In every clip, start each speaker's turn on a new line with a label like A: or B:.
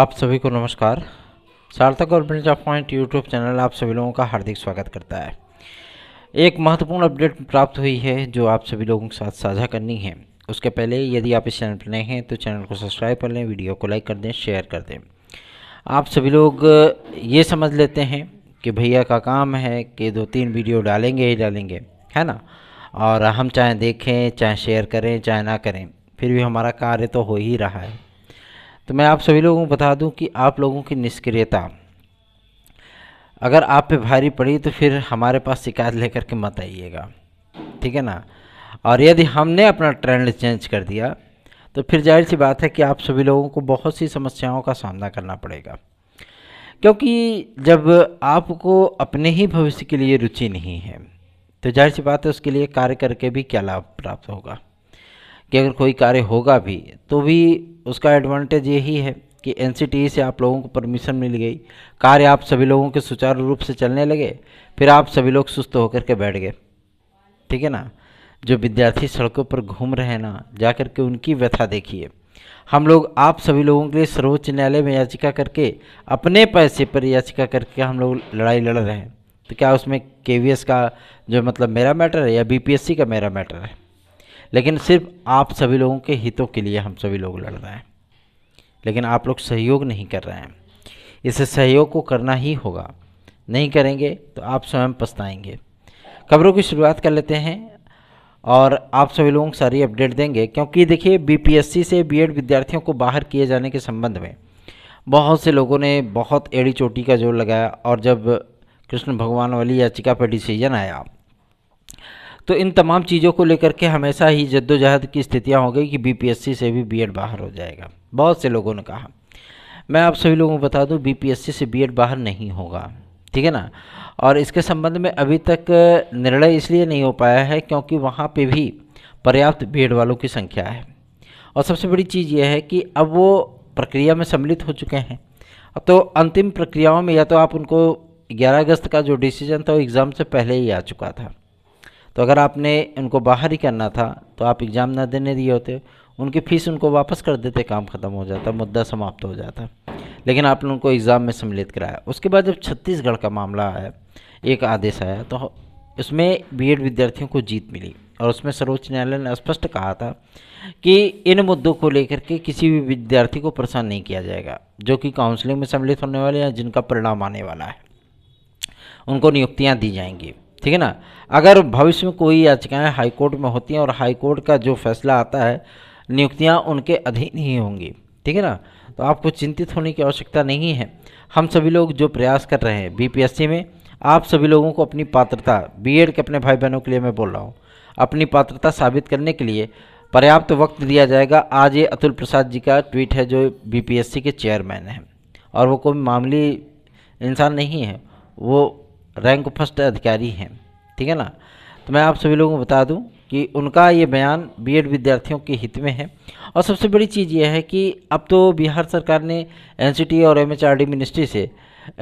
A: आप सभी को नमस्कार Sarthak government of point YouTube channel आप सभी लोगों का हार्दिक स्वागत करता है एक महत्वपूर्ण अपडेट प्राप्त हुई है जो आप सभी लोगों के साथ साझा करनी है उसके पहले यदि आप इस चैनल पर नए हैं तो चैनल को सब्सक्राइब कर लें वीडियो को लाइक कर दें शेयर कर दें आप सभी लोग ये समझ लेते हैं कि भैया का काम है कि दो तीन वीडियो डालेंगे ही डालेंगे है ना और हम चाहे देखें चाहे शेयर करें चाहे ना करें फिर भी हमारा कार्य तो हो ही रहा है तो मैं आप सभी लोगों को बता दूं कि आप लोगों की निष्क्रियता अगर आप पे भारी पड़ी तो फिर हमारे पास शिकायत लेकर के मत आइएगा ठीक है ना और यदि हमने अपना ट्रेंड चेंज कर दिया तो फिर जाहिर सी बात है कि आप सभी लोगों को बहुत सी समस्याओं का सामना करना पड़ेगा क्योंकि जब आपको अपने ही भविष्य के लिए रुचि नहीं है तो जाहिर सी बात है उसके लिए कार्य करके भी क्या लाभ प्राप्त होगा कि अगर कोई कार्य होगा भी तो भी उसका एडवांटेज यही है कि एन e से आप लोगों को परमिशन मिल गई कार्य आप सभी लोगों के सुचारू रूप से चलने लगे फिर आप सभी लोग सुस्त होकर के बैठ गए ठीक है ना जो विद्यार्थी सड़कों पर घूम रहे हैं ना जा कर के उनकी व्यथा देखिए हम लोग आप सभी लोगों के लिए सर्वोच्च न्यायालय में याचिका करके अपने पैसे पर याचिका करके हम लोग लड़ाई लड़ रहे हैं तो क्या उसमें के का जो मतलब मेरा मैटर है या बीपीएससी का मेरा मैटर है लेकिन सिर्फ आप सभी लोगों के हितों के लिए हम सभी लोग लड़ रहे हैं लेकिन आप लोग सहयोग नहीं कर रहे हैं इसे सहयोग को करना ही होगा नहीं करेंगे तो आप स्वयं पछताएंगे खबरों की शुरुआत कर लेते हैं और आप सभी लोगों को सारी अपडेट देंगे क्योंकि देखिए बीपीएससी से बीएड विद्यार्थियों को बाहर किए जाने के संबंध में बहुत से लोगों ने बहुत एड़ी चोटी का जोर लगाया और जब कृष्ण भगवान वाली याचिका पर डिसीजन आया तो इन तमाम चीज़ों को लेकर के हमेशा ही जद्दोजहद की स्थितियाँ हो गई कि बी से भी बी बाहर हो जाएगा बहुत से लोगों ने कहा मैं आप सभी लोगों को बता दूं बीपीएससी से बीएड बाहर नहीं होगा ठीक है ना और इसके संबंध में अभी तक निर्णय इसलिए नहीं हो पाया है क्योंकि वहाँ पे भी पर्याप्त भीड़ वालों की संख्या है और सबसे बड़ी चीज़ यह है कि अब वो प्रक्रिया में सम्मिलित हो चुके हैं तो अंतिम प्रक्रियाओं में या तो आप उनको 11 अगस्त का जो डिसीजन था वो एग्ज़ाम से पहले ही आ चुका था तो अगर आपने उनको बाहर ही करना था तो आप एग्ज़ाम ना देने दिए होते उनकी फ़ीस उनको वापस कर देते काम ख़त्म हो जाता मुद्दा समाप्त हो जाता लेकिन आपने उनको एग्ज़ाम में सम्मिलित कराया उसके बाद जब छत्तीसगढ़ का मामला आया एक आदेश आया तो उसमें बी विद्यार्थियों को जीत मिली और उसमें सर्वोच्च न्यायालय ने स्पष्ट कहा था कि इन मुद्दों को लेकर के किसी भी विद्यार्थी को परेशान नहीं किया जाएगा जो कि काउंसलिंग में सम्मिलित होने वाले या जिनका परिणाम आने वाला है उनको नियुक्तियाँ दी जाएंगी ठीक है ना अगर भविष्य में कोई याचिकाएँ हाईकोर्ट में होती हैं और हाईकोर्ट का जो फैसला आता है नियुक्तियाँ उनके अधीन ही होंगी ठीक है ना तो आपको चिंतित होने की आवश्यकता नहीं है हम सभी लोग जो प्रयास कर रहे हैं बीपीएससी में आप सभी लोगों को अपनी पात्रता बीएड के अपने भाई बहनों के लिए मैं बोल रहा हूँ अपनी पात्रता साबित करने के लिए पर्याप्त तो वक्त दिया जाएगा आज ये अतुल प्रसाद जी का ट्वीट है जो बीपीएससी के चेयरमैन हैं और वो कोई मामूली इंसान नहीं है वो रैंक फर्स्ट अधिकारी हैं ठीक है ना तो मैं आप सभी लोगों को बता दूं कि उनका ये बयान बीएड विद्यार्थियों के हित में है और सबसे बड़ी चीज़ यह है कि अब तो बिहार सरकार ने एनसीटी और एमएचआरडी मिनिस्ट्री से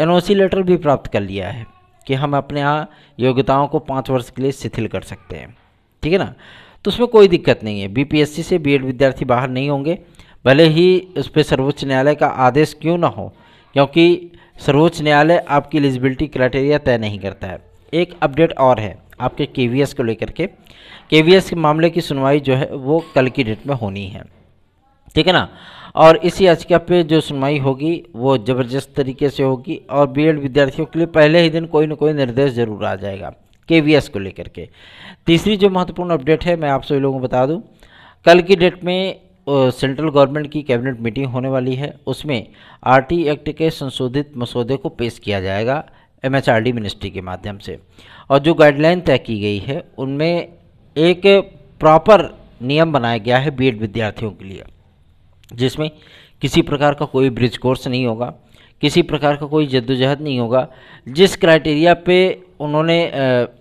A: एनओसी लेटर भी प्राप्त कर लिया है कि हम अपने यहाँ योग्यताओं को पाँच वर्ष के लिए शिथिल कर सकते हैं ठीक है ना तो उसमें कोई दिक्कत नहीं है बी से बी विद्यार्थी बाहर नहीं होंगे भले ही उस पर सर्वोच्च न्यायालय का आदेश क्यों ना हो क्योंकि सर्वोच्च न्यायालय आपकी एलिजिबिलिटी क्राइटेरिया तय नहीं करता है एक अपडेट और है आपके के को लेकर के के के मामले की सुनवाई जो है वो कल की डेट में होनी है ठीक है ना और इसी याचिका पे जो सुनवाई होगी वो ज़बरदस्त तरीके से होगी और बीएड विद्यार्थियों के लिए पहले ही दिन कोई ना कोई निर्देश ज़रूर आ जाएगा के को लेकर के तीसरी जो महत्वपूर्ण अपडेट है मैं आप सभी लोगों को बता दूँ कल की डेट में सेंट्रल गवर्नमेंट की कैबिनेट मीटिंग होने वाली है उसमें आरटी एक्ट के संशोधित मसौदे को पेश किया जाएगा एमएचआरडी मिनिस्ट्री के माध्यम से और जो गाइडलाइन तय की गई है उनमें एक प्रॉपर नियम बनाया गया है बीएड विद्यार्थियों के लिए जिसमें किसी प्रकार का कोई ब्रिज कोर्स नहीं होगा किसी प्रकार का कोई जद्दोजहद नहीं होगा जिस क्राइटेरिया पे उन्होंने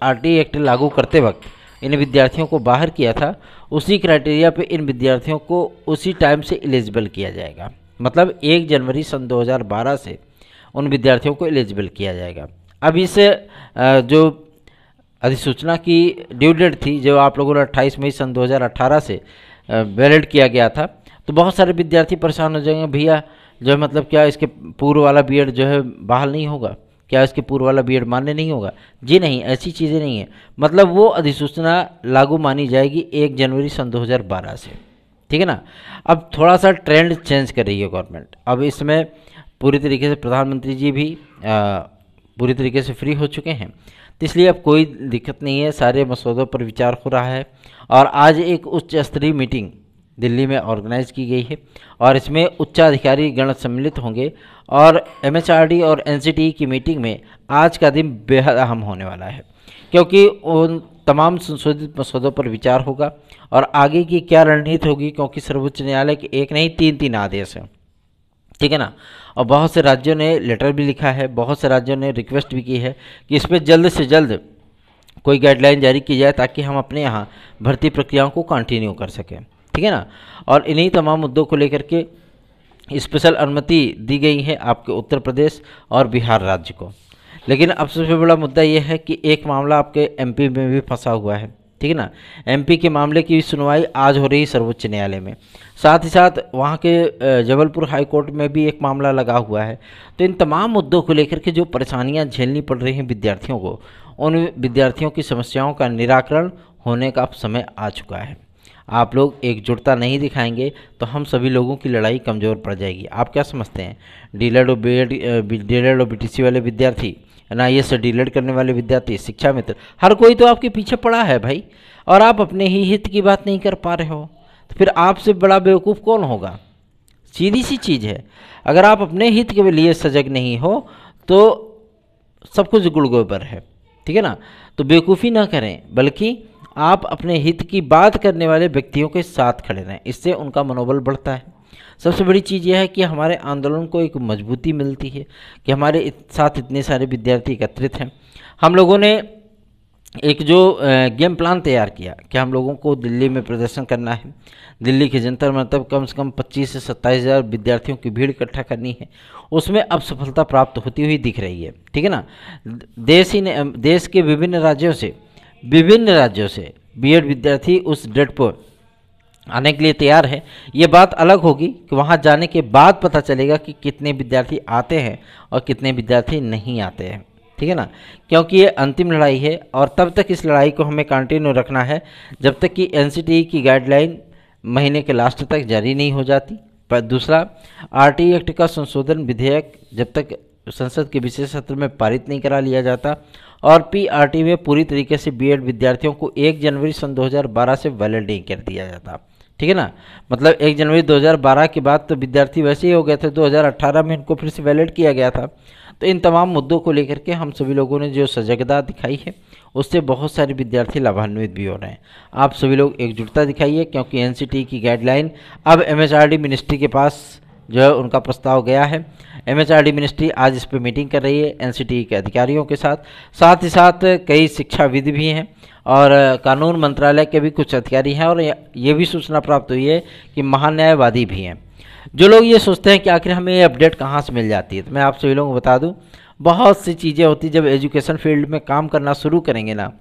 A: आरटी एक्ट लागू करते वक्त इन विद्यार्थियों को बाहर किया था उसी क्राइटेरिया पे इन विद्यार्थियों को उसी टाइम से एलिजिबल किया जाएगा मतलब एक जनवरी सन 2012 से उन विद्यार्थियों को एलिजिबल किया जाएगा अब इस जो अधिसूचना की ड्यू डेट थी जो आप लोगों ने अट्ठाईस मई सन 2018 से वैलिड किया गया था तो बहुत सारे विद्यार्थी परेशान हो जाएंगे भैया जो है मतलब क्या इसके पूर्व वाला बी जो है बहाल नहीं होगा क्या इसके पूर्व वाला बी एड मान्य नहीं होगा जी नहीं ऐसी चीज़ें नहीं है मतलब वो अधिसूचना लागू मानी जाएगी एक जनवरी सन 2012 से ठीक है ना अब थोड़ा सा ट्रेंड चेंज कर रही है गवर्नमेंट अब इसमें पूरी तरीके से प्रधानमंत्री जी भी आ, पूरी तरीके से फ्री हो चुके हैं तो इसलिए अब कोई दिक्कत नहीं है सारे मसौदों पर विचार हो रहा है और आज एक उच्च स्तरीय मीटिंग दिल्ली में ऑर्गेनाइज की गई है और इसमें उच्चाधिकारी गण सम्मिलित होंगे और एम और एन e की मीटिंग में आज का दिन बेहद अहम होने वाला है क्योंकि उन तमाम संशोधित मसौदों पर विचार होगा और आगे की क्या रणनीति होगी क्योंकि सर्वोच्च न्यायालय के एक नहीं तीन तीन आदेश हैं ठीक है ना और बहुत से राज्यों ने लेटर भी लिखा है बहुत से राज्यों ने रिक्वेस्ट भी की है कि इस पर जल्द से जल्द कोई गाइडलाइन जारी की जाए ताकि हम अपने यहाँ भर्ती प्रक्रियाओं को कंटिन्यू कर सकें ठीक है ना और इन्हीं तमाम मुद्दों को लेकर के स्पेशल अनुमति दी गई है आपके उत्तर प्रदेश और बिहार राज्य को लेकिन अब सबसे बड़ा मुद्दा यह है कि एक मामला आपके एमपी में भी फंसा हुआ है ठीक है ना एमपी के मामले की सुनवाई आज हो रही सर्वोच्च न्यायालय में साथ ही साथ वहाँ के जबलपुर हाई कोर्ट में भी एक मामला लगा हुआ है तो इन तमाम मुद्दों को लेकर के जो परेशानियाँ झेलनी पड़ रही हैं विद्यार्थियों को उन विद्यार्थियों की समस्याओं का निराकरण होने का अब समय आ चुका है आप लोग एकजुटता नहीं दिखाएंगे तो हम सभी लोगों की लड़ाई कमज़ोर पड़ जाएगी आप क्या समझते हैं डीलर और बी डीलर और बी वाले विद्यार्थी आई एस से डीलर करने वाले विद्यार्थी शिक्षा मित्र हर कोई तो आपके पीछे पड़ा है भाई और आप अपने ही हित की बात नहीं कर पा रहे हो तो फिर आपसे बड़ा बेवकूफ़ कौन होगा सीधी सी चीज़ है अगर आप अपने हित के लिए सजग नहीं हो तो सब कुछ गुड़गो पर है ठीक है ना तो बेवकूफ़ी ना करें बल्कि आप अपने हित की बात करने वाले व्यक्तियों के साथ खड़े रहें इससे उनका मनोबल बढ़ता है सबसे बड़ी चीज़ यह है कि हमारे आंदोलन को एक मजबूती मिलती है कि हमारे साथ इतने सारे विद्यार्थी एकत्रित हैं हम लोगों ने एक जो गेम प्लान तैयार किया कि हम लोगों को दिल्ली में प्रदर्शन करना है दिल्ली के जंतर मंतर मतलब कम से कम 25 से सत्ताईस हज़ार विद्यार्थियों की भीड़ इकट्ठा करनी है उसमें अब सफलता प्राप्त होती हुई दिख रही है ठीक है ना देश ही ने देश के विभिन्न राज्यों से विभिन्न राज्यों से बीएड विद्यार्थी उस डेट e पर आने के लिए तैयार है ये बात अलग होगी कि वहाँ जाने के बाद पता चलेगा कि कितने विद्यार्थी आते हैं और कितने विद्यार्थी नहीं आते हैं ठीक है ना क्योंकि ये अंतिम लड़ाई है और तब तक इस लड़ाई को हमें कंटिन्यू रखना है जब तक कि एन e की गाइडलाइन महीने के लास्ट तक जारी नहीं हो जाती पर दूसरा आर एक्ट e का संशोधन विधेयक जब तक संसद के विशेष सत्र में पारित नहीं करा लिया जाता और पीआरटी में पूरी तरीके से बीएड विद्यार्थियों को 1 जनवरी सन 2012 से वैलिड नहीं कर दिया जाता ठीक है ना मतलब 1 जनवरी 2012 के बाद तो विद्यार्थी वैसे ही हो गए थे 2018 में इनको फिर से वैलिड किया गया था तो इन तमाम मुद्दों को लेकर के हम सभी लोगों ने जो सजगता दिखाई है उससे बहुत सारे विद्यार्थी लाभान्वित भी हो रहे हैं आप सभी लोग एकजुटता दिखाइए क्योंकि एनसीटी की गाइडलाइन अब एम मिनिस्ट्री के पास जो है उनका प्रस्ताव गया है एमएचआरडी मिनिस्ट्री आज इस पर मीटिंग कर रही है एनसीटी के अधिकारियों के साथ साथ ही साथ कई शिक्षाविद भी हैं और कानून मंत्रालय के भी कुछ अधिकारी हैं और ये भी सूचना प्राप्त हुई है कि महान्यायवादी भी हैं जो लोग ये सोचते हैं कि आखिर हमें ये अपडेट कहाँ से मिल जाती है तो मैं आप सभी लोगों को बता दूँ बहुत सी चीज़ें होती जब एजुकेशन फील्ड में काम करना शुरू करेंगे ना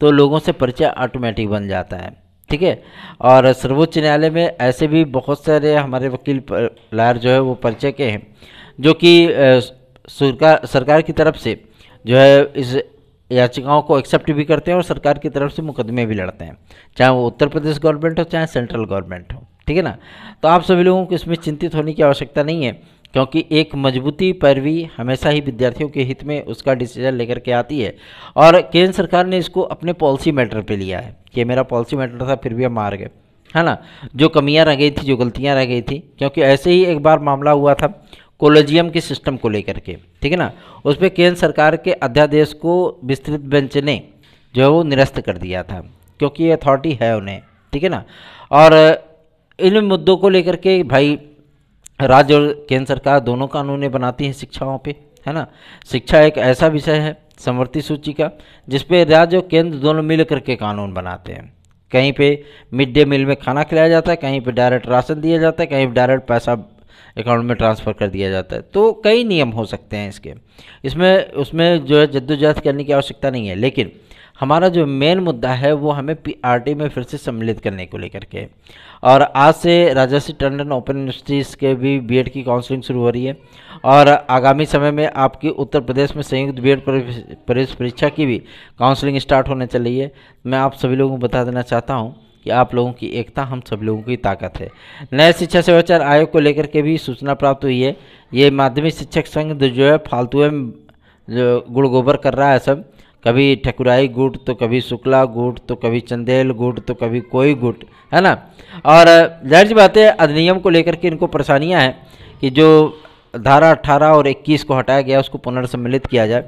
A: तो लोगों से परिचय ऑटोमेटिक बन जाता है ठीक है और सर्वोच्च न्यायालय में ऐसे भी बहुत सारे हमारे वकील लायर जो है वो परिचय के हैं जो कि सरकार सरकार की तरफ से जो है इस याचिकाओं को एक्सेप्ट भी करते हैं और सरकार की तरफ से मुकदमे भी लड़ते हैं चाहे वो उत्तर प्रदेश गवर्नमेंट हो चाहे सेंट्रल गवर्नमेंट हो ठीक है ना तो आप सभी लोगों को इसमें चिंतित होने की आवश्यकता नहीं है क्योंकि एक मजबूती पैरवी हमेशा ही विद्यार्थियों के हित में उसका डिसीजन लेकर के आती है और केंद्र सरकार ने इसको अपने पॉलिसी मैटर पे लिया है कि मेरा पॉलिसी मैटर था फिर भी हम मार गए है ना जो कमियां रह गई थी जो गलतियां रह गई थी क्योंकि ऐसे ही एक बार मामला हुआ था कोलेजियम के सिस्टम को लेकर के ठीक है ना उस पर केंद्र सरकार के अध्यादेश को विस्तृत बेंच ने जो है वो निरस्त कर दिया था क्योंकि ये अथॉरिटी है उन्हें ठीक है ना और इन मुद्दों को लेकर के भाई राज्य और केंद्र सरकार दोनों कानूने बनाती हैं शिक्षाओं पे है ना शिक्षा एक ऐसा विषय है समवर्ती सूची का जिसपे राज्य और केंद्र दोनों मिल करके कानून बनाते हैं कहीं पे मिड डे मील में खाना खिलाया जाता है कहीं पे डायरेक्ट राशन दिया जाता है कहीं पर डायरेक्ट पैसा अकाउंट में ट्रांसफ़र कर दिया जाता है तो कई नियम हो सकते हैं इसके इसमें उसमें जो है जद्दोजहद करने की आवश्यकता नहीं है लेकिन हमारा जो मेन मुद्दा है वो हमें पीआरटी में फिर से सम्मिलित करने को लेकर के और आज से राजस्व टंडन ओपन यूनिवर्सिटीज़ के भी बीएड की काउंसलिंग शुरू हो रही है और आगामी समय में आपकी उत्तर प्रदेश में संयुक्त बीएड प्रवेश परीक्षा की भी काउंसलिंग स्टार्ट होने चली है मैं आप सभी लोगों को बता देना चाहता हूँ कि आप लोगों की एकता हम सब लोगों की ताकत है नए शिक्षा सेवाचार आयोग को लेकर के भी सूचना प्राप्त हुई है ये माध्यमिक शिक्षक संघ जो है फालतुए में गुड़ गोबर कर रहा है सब कभी ठकुराई गुट तो कभी शुक्ला गुट तो कभी चंदेल गुट तो कभी कोई गुट है ना और जाहिर सी बात है अधिनियम को लेकर के इनको परेशानियां हैं कि जो धारा अट्ठारह और इक्कीस को हटाया गया उसको पुनर्सम्मिलित किया जाए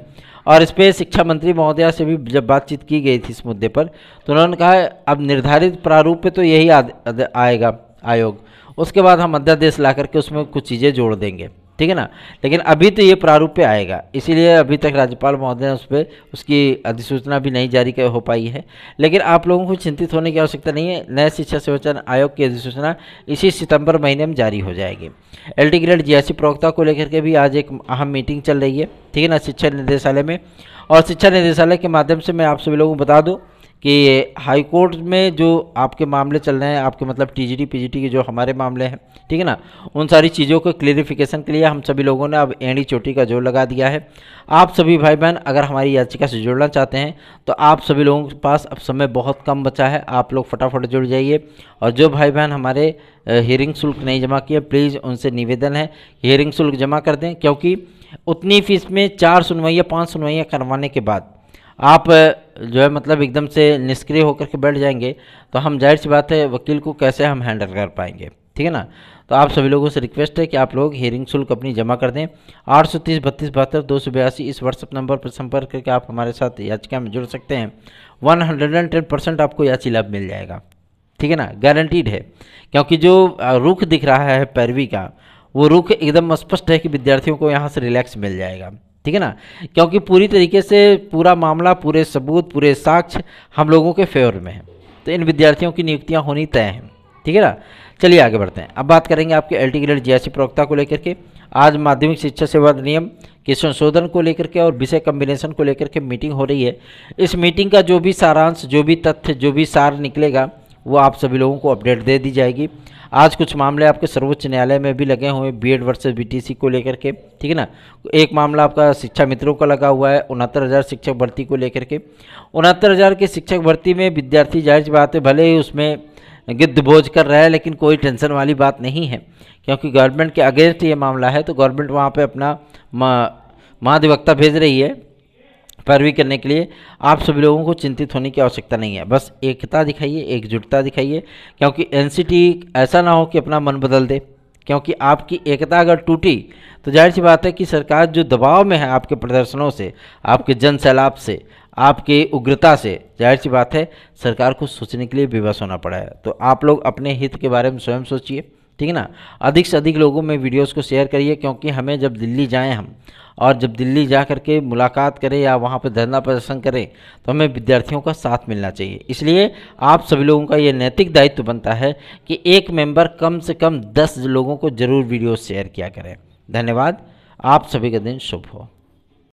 A: और इस पर शिक्षा मंत्री महोदया से भी जब बातचीत की गई थी इस मुद्दे पर तो उन्होंने कहा अब निर्धारित प्रारूप पे तो यही आएगा आयोग उसके बाद हम अध्यादेश ला करके उसमें कुछ चीज़ें जोड़ देंगे ठीक है ना लेकिन अभी तो ये प्रारूप पे आएगा इसीलिए अभी तक राज्यपाल महोदय ने उस पर उसकी अधिसूचना भी नहीं जारी हो पाई है लेकिन आप लोगों को चिंतित होने की आवश्यकता नहीं है नए शिक्षा सेवचन आयोग की अधिसूचना इसी सितंबर महीने में जारी हो जाएगी एल टी ग्रेड जी प्रवक्ता को लेकर के भी आज एक अहम मीटिंग चल रही है ठीक है ना शिक्षा निदेशालय में और शिक्षा निदेशालय के माध्यम से मैं आप सभी लोगों को बता दूँ कि हाई कोर्ट में जो आपके मामले चल रहे हैं आपके मतलब टीजीटी पीजीटी के जो हमारे मामले हैं ठीक है ना उन सारी चीज़ों को क्लियरिफिकेशन के लिए हम सभी लोगों ने अब एड़ी चोटी का जोर लगा दिया है आप सभी भाई बहन अगर हमारी याचिका से जुड़ना चाहते हैं तो आप सभी लोगों के पास अब समय बहुत कम बचा है आप लोग फटाफट जुड़ जाइए और जो भाई बहन हमारे हियरिंग शुल्क नहीं जमा किए प्लीज़ उनसे निवेदन है हियरिंग शुल्क जमा कर दें क्योंकि उतनी फीस में चार सुनवाइयाँ पाँच सुनवाइयाँ करवाने के बाद आप जो है मतलब एकदम से निष्क्रिय होकर के बैठ जाएंगे तो हम जाहिर सी बात है वकील को कैसे हम हैंडल कर पाएंगे ठीक है ना तो आप सभी लोगों से रिक्वेस्ट है कि आप लोग हियरिंग शुल्क अपनी जमा कर दें आठ सौ तीस बत्तीस बहत्तर दो सौ बयासी इस व्हाट्सअप नंबर पर संपर्क करके आप हमारे साथ याचिका में जुड़ सकते हैं one hundred and ten percent आपको याची लाभ मिल जाएगा ठीक है ना गारंटीड है क्योंकि जो रुख दिख रहा है पैरवी का वो रुख एकदम स्पष्ट है कि विद्यार्थियों को यहाँ से रिलैक्स मिल जाएगा ठीक है ना क्योंकि पूरी तरीके से पूरा मामला पूरे सबूत पूरे साक्ष्य हम लोगों के फेवर में है तो इन विद्यार्थियों की नियुक्तियाँ होनी तय हैं ठीक है ना चलिए आगे बढ़ते हैं अब बात करेंगे आपके एल टी ग्रेड जी प्रवक्ता को लेकर के आज माध्यमिक शिक्षा सेवा नियम के संशोधन को लेकर के और विषय कम्बिनेशन को लेकर के मीटिंग हो रही है इस मीटिंग का जो भी सारांश जो भी तथ्य जो भी सार निकलेगा वो आप सभी लोगों को अपडेट दे दी जाएगी आज कुछ मामले आपके सर्वोच्च न्यायालय में भी लगे हुए बी एड वर्सेज बी को लेकर के ठीक है ना एक मामला आपका शिक्षा मित्रों का लगा हुआ है उनहत्तर हज़ार शिक्षक भर्ती को लेकर के उनहत्तर हज़ार के शिक्षक भर्ती में विद्यार्थी जाहिर बात है भले ही उसमें गिद्ध भोज कर रहा है लेकिन कोई टेंशन वाली बात नहीं है क्योंकि गवर्नमेंट के अगेंस्ट ये मामला है तो गवर्नमेंट वहाँ पर अपना महाधिवक्ता भेज रही है पैरवी करने के लिए आप सभी लोगों को चिंतित होने की आवश्यकता नहीं है बस एकता दिखाइए एकजुटता दिखाइए क्योंकि एनसीटी ऐसा ना हो कि अपना मन बदल दे क्योंकि आपकी एकता अगर टूटी तो जाहिर सी बात है कि सरकार जो दबाव में है आपके प्रदर्शनों से आपके जन सैलाब से आपके उग्रता से जाहिर सी बात है सरकार को सोचने के लिए विवश होना पड़ा है तो आप लोग अपने हित के बारे में स्वयं सोचिए ठीक है ना अधिक से अधिक लोगों में वीडियोस को शेयर करिए क्योंकि हमें जब दिल्ली जाएं हम और जब दिल्ली जा कर के मुलाकात करें या वहाँ पर धरना प्रदर्शन करें तो हमें विद्यार्थियों का साथ मिलना चाहिए इसलिए आप सभी लोगों का ये नैतिक दायित्व बनता है कि एक मेंबर कम से कम दस लोगों को ज़रूर वीडियो शेयर किया करें धन्यवाद आप सभी का दिन शुभ हो